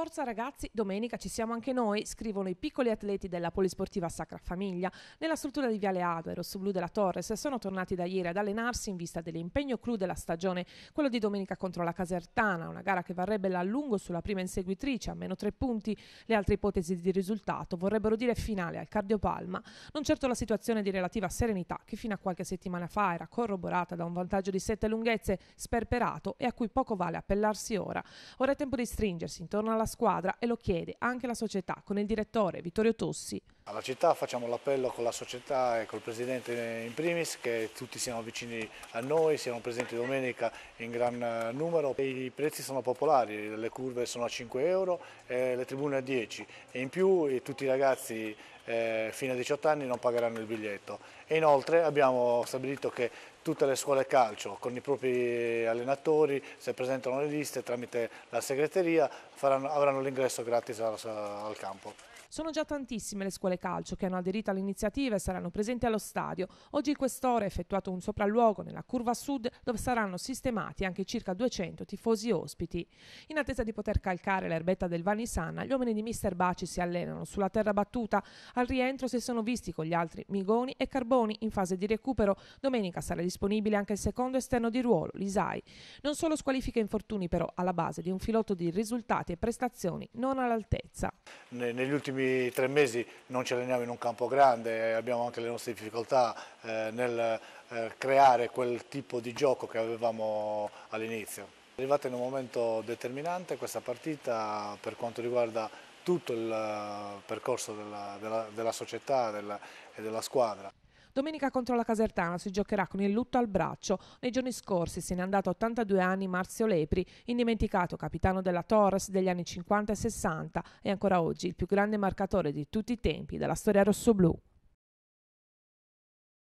Forza ragazzi, domenica ci siamo anche noi, scrivono i piccoli atleti della Polisportiva Sacra Famiglia. Nella struttura di Viale Ado su Rossoblu della Torres sono tornati da ieri ad allenarsi in vista dell'impegno clou della stagione, quello di domenica contro la Casertana, una gara che varrebbe l'allungo sulla prima inseguitrice, a meno tre punti. Le altre ipotesi di risultato vorrebbero dire finale al cardiopalma, non certo la situazione di relativa serenità che fino a qualche settimana fa era corroborata da un vantaggio di sette lunghezze sperperato e a cui poco vale appellarsi ora. Ora è tempo di stringersi intorno alla squadra e lo chiede anche la società con il direttore Vittorio Tossi alla città, facciamo l'appello con la società e col presidente in primis che tutti siano vicini a noi, siamo presenti domenica in gran eh, numero. I prezzi sono popolari, le curve sono a 5 euro, eh, le tribune a 10 e in più eh, tutti i ragazzi eh, fino a 18 anni non pagheranno il biglietto. E inoltre abbiamo stabilito che tutte le scuole calcio con i propri allenatori, se presentano le liste tramite la segreteria, faranno, avranno l'ingresso gratis al campo. Sono già tantissime le scuole calcio che hanno aderito all'iniziativa e saranno presenti allo stadio. Oggi quest'ora è effettuato un sopralluogo nella curva sud dove saranno sistemati anche circa 200 tifosi ospiti. In attesa di poter calcare l'erbetta del Vanisana, gli uomini di Mister Baci si allenano sulla terra battuta. Al rientro si sono visti con gli altri Migoni e Carboni in fase di recupero. Domenica sarà disponibile anche il secondo esterno di ruolo, l'Isai. Non solo squalifica infortuni però alla base di un filotto di risultati e prestazioni non all'altezza negli ultimi tre mesi non ci alleniamo in un campo grande, abbiamo anche le nostre difficoltà eh, nel eh, creare quel tipo di gioco che avevamo all'inizio. È arrivata in un momento determinante questa partita per quanto riguarda tutto il eh, percorso della, della, della società della, e della squadra. Domenica contro la Casertana si giocherà con il lutto al braccio. Nei giorni scorsi se n'è andato 82 anni Marzio Lepri, indimenticato capitano della Torres degli anni 50 e 60 e ancora oggi il più grande marcatore di tutti i tempi della storia rossoblù.